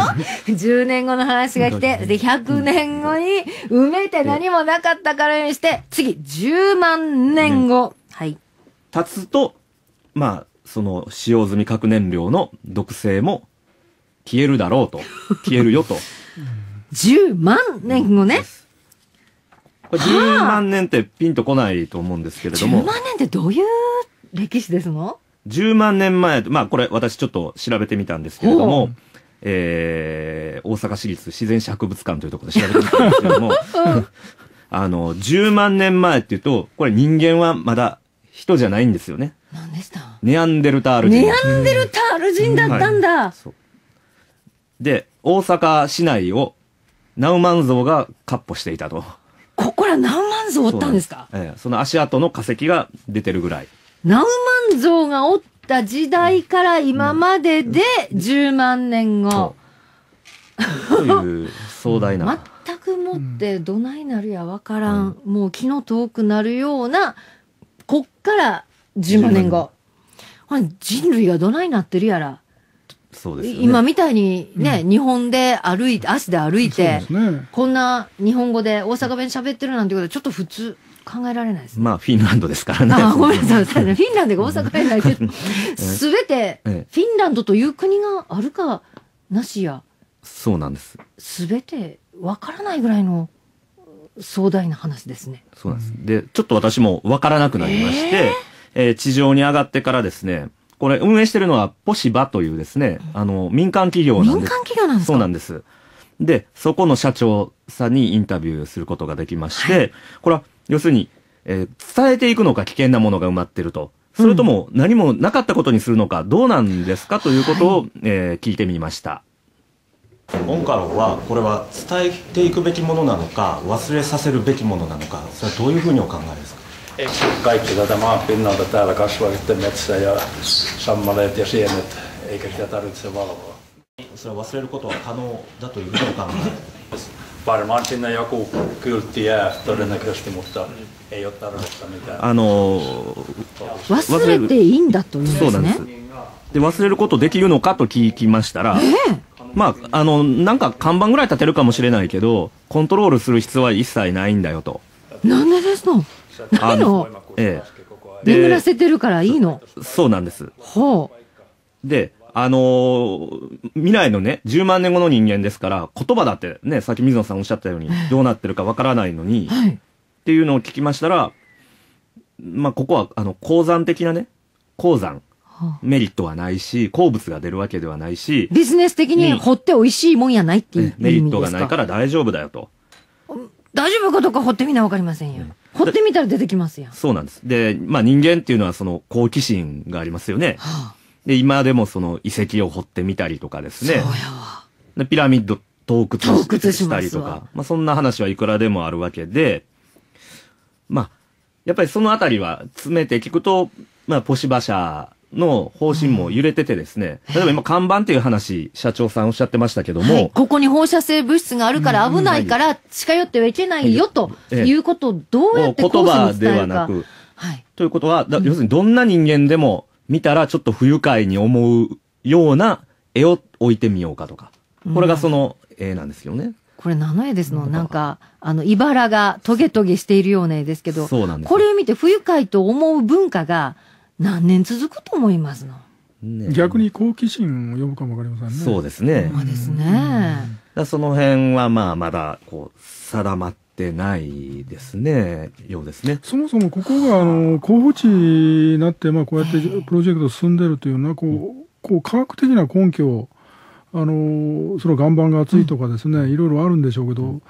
!10 年後の話が来て、で、100年後に埋めて何もなかったからにして、次、10万年後。はい。経つと、まあ、その使用済み核燃料の毒性も消えるだろうと。消えるよと。10万年後ね。これ10万年ってピンとこないと思うんですけれども。10万年ってどういう歴史ですの10万年前、まあこれ私ちょっと調べてみたんですけれども、えー、大阪市立自然史博物館というところで調べてみたんですけれども、あの、10万年前っていうと、これ人間はまだ人じゃないんですよね。何でしたネアンデルタール人。ネアンデルタール人だったんだ、はい、で、大阪市内をナウマンゾウが割歩していたと。ここらナウマンゾウおったんですかそええ、その足跡の化石が出てるぐらい。ナウマン像がおった時代から今までで10万年後。という壮大な。全くもってどないなるやわからんうん、もう気の遠くなるような、こっから10万年後。人類がどないなってるやら。そうです、ね、今みたいにね、うん、日本で歩いて、足で歩いて、ね、こんな日本語で大阪弁喋ってるなんてことはちょっと普通。考えられないです、ね、まあ、フィンランドですからね。あ、ごめんなさい。フィンランドが大阪やないけど、すべて、フィンランドという国があるかなしや。そうなんです。すべて、わからないぐらいの壮大な話ですね。そうなんです。で、ちょっと私もわからなくなりまして、えー、えー、地上に上がってからですね、これ運営してるのはポシバというですね、あの、民間企業なんです。民間企業なんですそうなんです。で、そこの社長さんにインタビューすることができまして、はい、これは要するに、えー、伝えていくのか危険なものが埋まってると。それとも何もなかったことにするのかどうなんですかということを、はい、えー、聞いてみました。オンカロンはこれは伝えていくべきものなのか忘れさせるべきものなのかそれはどういうふうにお考えですか Ik kijk t d maan binnen dat daar de a s w a c h t e r met zijn s a m l e s in e t Ik i a t a a e v a それは忘れることは可能だというふうに考え varmaan sinne joku kyltti jää todennäköisesti, mutta ei ole tarvetta mitään. あの忘れていいんだというんそうなんですで忘れることできるのかと聞きましたら、まあ、あのなんか看板ぐらい立てるかもしれないけどコントロールする必要は一切ないんだよとなんでですのないのええ眠らせてるからいいのそうなんですほうであのー、未来のね、10万年後の人間ですから、言葉だってね、さっき水野さんおっしゃったように、どうなってるかわからないのに、はい、っていうのを聞きましたら、まあ、ここは、あの、鉱山的なね、鉱山。メリットはないし、鉱物が出るわけではないし。ビジネス的に掘って美味しいもんやないっていう、ね、メリットがないから大丈夫だよと。大丈夫かどうか掘ってみなわかりませんよ。うん掘ってみたら出てきますやそうなんです。で、まあ人間っていうのはその好奇心がありますよね。はあ、で、今でもその遺跡を掘ってみたりとかですね。でピラミッド洞窟したりとか、まあ、そんな話はいくらでもあるわけで、まあ、やっぱりそのあたりは詰めて聞くと、まあ、ポシバ社の方針も揺れててですね、うん、例えば今看板っていう話、社長さんおっしゃってましたけども、はい、ここに放射性物質があるから危ないから近寄ってはいけないよということをどうやって言葉ではなく、はい、ということは、要するにどんな人間でも見たらちょっと不愉快に思うような絵を置いてみようかとか。これがその絵なんですよね。これ何の絵ですのなんか、あの、茨がトゲトゲしているような絵ですけど、そうなんですこれを見て不愉快と思う文化が何年続くと思いますの、ね、逆に好奇心を呼ぶかもわかりませんね。そうですね。まあですね。うん、その辺はまあまだこう定まってないですね、ようですね。そもそもここがあの候補地になって、まあ、こうやってプロジェクト進んでるというのは、こう、こう科学的な根拠あのその岩盤が厚いとかですね、いろいろあるんでしょうけど、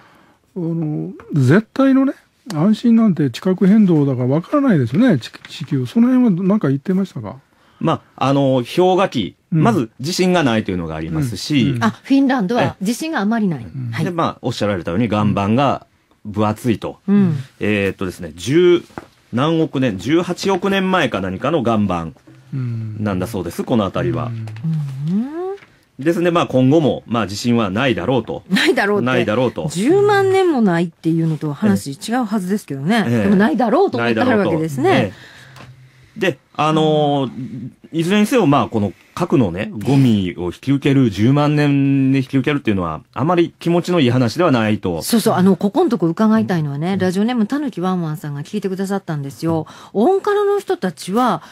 あの絶対のね、安心なんて地殻変動だからわからないですよね、地球。その辺は何か言ってましたかまあ、あの、氷河期、うん、まず地震がないというのがありますし。うんうん、あ、フィンランドは地震があまりない、で、まあ、おっしゃられたように岩盤が分厚いと、うん、えっとですね十何億年18億年前か何かの岩盤なんだそうです、この辺りは。ですね、まあ、今後も、まあ、地震はないだろうと。ないだろうないだろうと。10万年もないっていうのと話違うはずですけどね。ええ、でもないだろうと思ってあるわけですね。え、で、あのー、いずれにせよ、まあ、この核のね、ゴミを引き受ける、10万年で引き受けるっていうのは、あまり気持ちのいい話ではないと。そうそう、あの、ここのとこ伺いたいのはね、ラジオネームたぬきワンワンさんが聞いてくださったんですよ。音からの人たちは、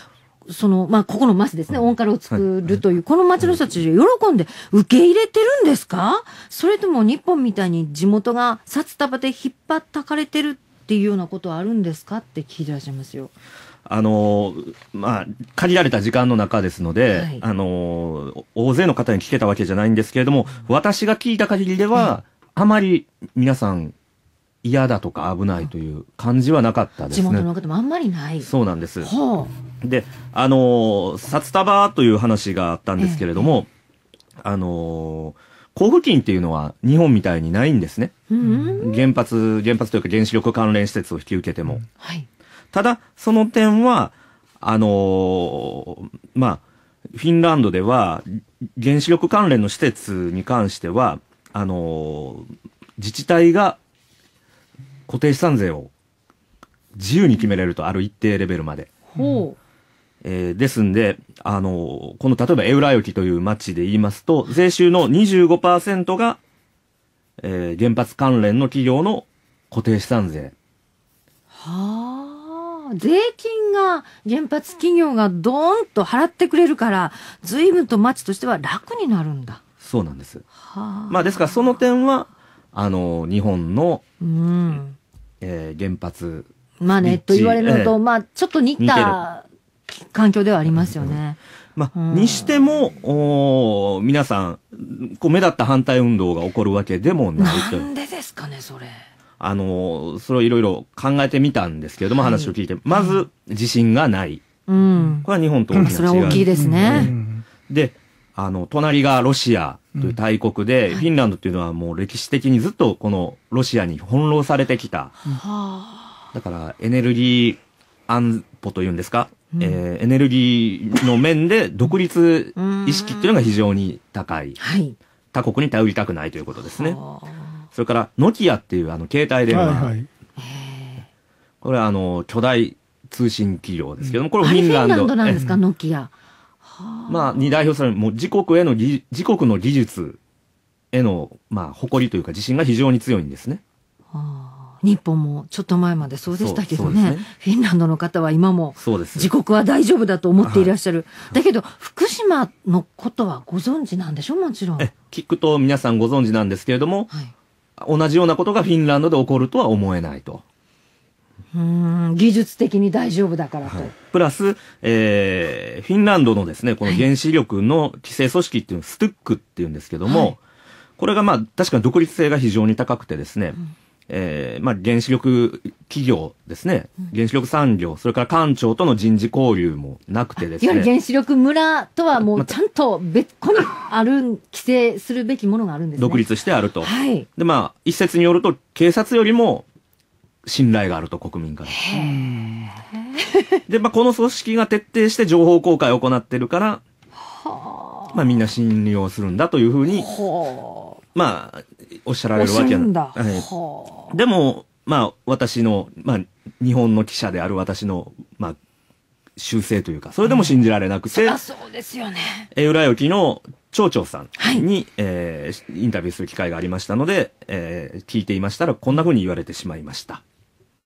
その、まあ、ここの町ですね、音からを作るという、この町の人たち、喜んで受け入れてるんですかそれとも日本みたいに地元が札束で引っ張ったかれてるっていうようなことはあるんですかって聞いてらっしゃいますよ。あのまあ、限られた時間の中ですので、はい、あの大勢の方に聞けたわけじゃないんですけれども、私が聞いた限りでは、あまり皆さん嫌だとか危ないという感じはなかったですね。地元の方もあんまりない。そうなんです。で、あの札束という話があったんですけれども、ええ、あの交付金っていうのは日本みたいにないんですね。うん、原発、原発というか原子力関連施設を引き受けても。はいただ、その点は、あのー、まあ、フィンランドでは、原子力関連の施設に関しては、あのー、自治体が固定資産税を自由に決めれると、ある一定レベルまで。ほう。えー、ですんで、あのー、この例えばエウラキという町で言いますと、税収の25%が、えー、原発関連の企業の固定資産税。はあ。税金が原発企業がどーンと払ってくれるから、随分と町としては楽になるんだ。そうなんです。はまあ、ですからその点は、あの、日本の、うん、えー、原発。まあね、と言われると、えー、まあ、ちょっと似た環境ではありますよね。うん、まあ、にしても、お皆さん、こう目立った反対運動が起こるわけでもないと。なんでですかね、それ。あの、それをいろいろ考えてみたんですけれども、はい、話を聞いて、まず、自信がない。うん。これは日本と大きな違い、ね、それは大きいですね。で、あの、隣がロシアという大国で、うん、フィンランドというのはもう歴史的にずっとこのロシアに翻弄されてきた。はい、だから、エネルギー安保というんですか、うん、えー、エネルギーの面で独立意識っていうのが非常に高い。はい。他国に頼りたくないということですね。はあそれからノキアっていうあの携帯電話、はいはい、これはあの巨大通信企業ですけども、これフィンランド。フィンランドなんですか、ノキア。まあ、に代表される、もう自国への、自国の技術への、まあ、誇りというか自信が非常に強いんですね。日本もちょっと前までそうでしたけどね、ね、フィンランドの方は今も自国は大丈夫だと思っていらっしゃる、だけど福島のことはご存知なんでしょう、もちろん聞くと皆さんご存知なんですけれども、はい、同じようなことがフィンランドで起こるとは思えないと。うん技術的に大丈夫だからと、はい。プラス、えー、フィンランドのですね、この原子力の規制組織っていうの、はい、ストゥックっていうんですけども、はい、これがまあ確かに独立性が非常に高くてですね、うんえー、まあ、原子力企業ですね、原子力産業、それから官庁との人事交流もなくてですね。いわゆる原子力村とはもうちゃんと別個にある、規制するべきものがあるんです、ね、独立してあると。はい。で、まあ、一説によると、警察よりも信頼があると、国民から。で、まあ、この組織が徹底して情報公開を行ってるから、まあ、みんな信用するんだというふうに、まあ、おっしゃられるわけなんだ、はい、でも、まあ、私の、まあ、日本の記者である私の、まあ、修正というか、それでも信じられなくて、うん、そうですよね。え、浦よの町長さんに、はい、えー、インタビューする機会がありましたので、えー、聞いていましたら、こんなふうに言われてしまいました。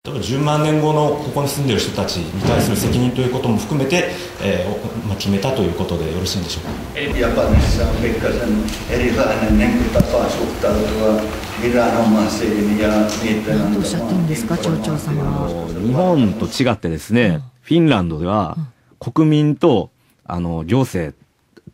例えば10万年後のここに住んでいる人たちに対する責任ということも含めて、えーまあ、決めたということでよろしいんでしょうか。何とおっしゃってるんですか、町長様は。日本と違ってですね、フィンランドでは国民とあの行政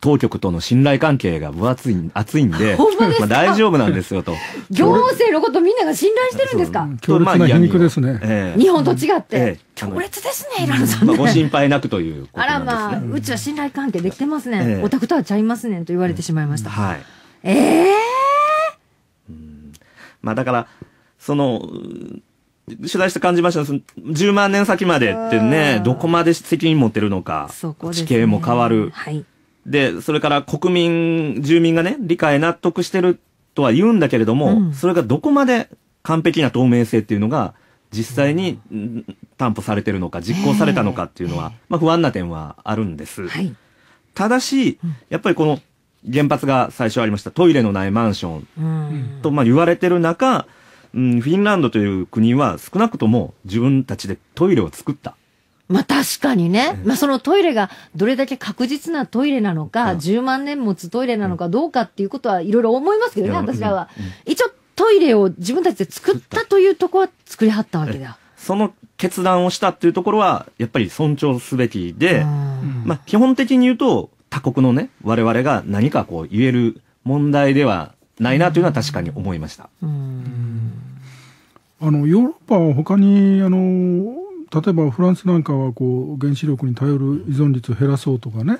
当局との信頼関係が分厚い、厚いんで、まあ大丈夫なんですよと。行政のことみんなが信頼してるんですか強烈な皮肉ですね。日本と違って。強烈ですね、イランさん、ご心配なくという、あらまあ、うちは信頼関係できてますね。オタクとはちゃいますねと言われてしまいました。はい。ええー、まあだから、その、取材して感じました10万年先までってね、どこまで責任持ってるのか、地形も変わる。はいで、それから国民、住民がね、理解納得してるとは言うんだけれども、うん、それがどこまで完璧な透明性っていうのが、実際に担保されてるのか、実行されたのかっていうのは、まあ不安な点はあるんです。はい、ただし、やっぱりこの原発が最初ありましたトイレのないマンションとまあ言われてる中、うん、フィンランドという国は少なくとも自分たちでトイレを作った。まあ確かにね、まあそのトイレがどれだけ確実なトイレなのか、うん、10万年持つトイレなのかどうかっていうことはいろいろ思いますけどね、私らは。一応トイレを自分たちで作ったというとこは作りはったわけだ。その決断をしたっていうところは、やっぱり尊重すべきで、まあ基本的に言うと、他国のね、我々が何かこう言える問題ではないなというのは確かに思いました。あの、ヨーロッパは他に、あの、例えばフランスなんかはこう原子力に頼る依存率を減らそうとかね、はい、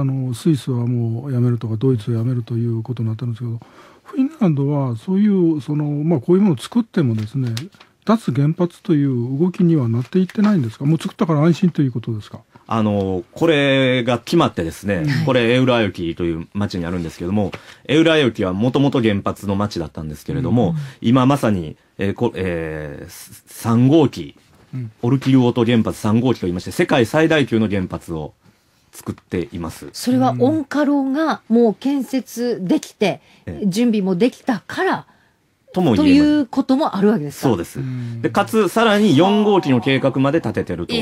あのスイスはもうやめるとかドイツをやめるということになったんですけどフィンランドはそういうその、まあ、こういうものを作ってもですね脱原発という動きにはなっていってないんですか、もう作ったから安心ということですかあのこれが決まって、ですね、これ、エウラヨキという町にあるんですけれども、エウラヨキはもともと原発の町だったんですけれども、うん、今まさに、えーこえー、3号機オルキルオート原発3号機といいまして、世界最大級の原発を作っていますそれはオンカロがもう建設できて、準備もできたから、ともということもあるわけですそうです。で、かつ、さらに4号機の計画まで立ててると。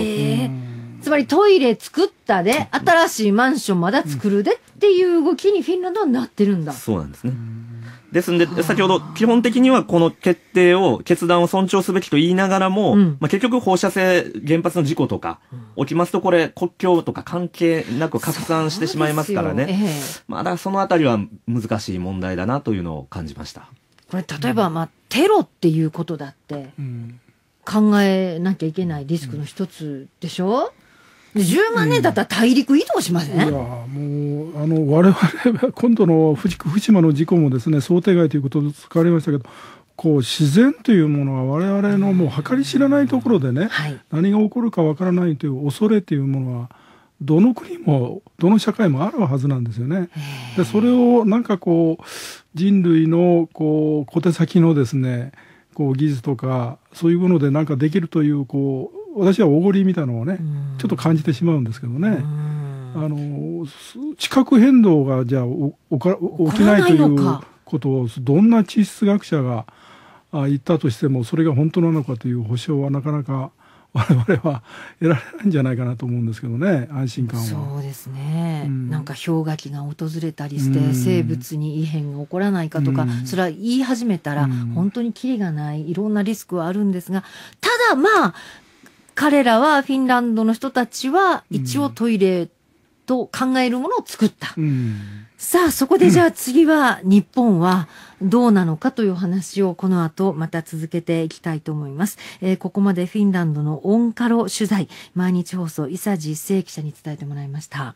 つまりトイレ作ったで、新しいマンションまだ作るでっていう動きにフィンランドはなってるんだ。そうなんですね。ですんで、先ほど、基本的にはこの決定を、決断を尊重すべきと言いながらも、うん、まあ、結局放射性原発の事故とか、起きますとこれ、国境とか関係なく拡散してしまいますからね。ええ、まあ、だそのあたりは難しい問題だなというのを感じました。これ、例えば、まあ、テロっていうことだって、考えなきゃいけないリスクの一つでしょ、うん10万年だったら大陸移動しません、うん、いやもうあの我々は今度の福島の事故もですね想定外ということで使われましたけどこう自然というものは我々のもう計り知らないところでね、うんはい、何が起こるかわからないという恐れというものはどの国もどの社会もあるはずなんですよね。でそれをなんかこう人類のこう小手先のですねこう技術とかそういうものでなんかできるというこう私はおごりみたいなのをね、ちょっと感じてしまうんですけどね。あの地殻変動がじゃあ起きないということをどんな地質学者が言ったとしてもそれが本当なのかという保証はなかなか 我々は得られないんじゃないかなと思うんですけどね安心感はそうですね、うん、なんか氷河期が訪れたりして、生物に異変が起こらないかとか、うん、それは言い始めたら、本当にキリがないいろんなリスクはあるんですがただまあ彼らは、フィンランドの人たちは、一応トイレと考えるものを作った。さあ、そこでじゃあ次は日本はどうなのかという話をこの後また続けていきたいと思います。えー、ここまでフィンランドのオンカロ取材、毎日放送、伊佐治正記者に伝えてもらいました。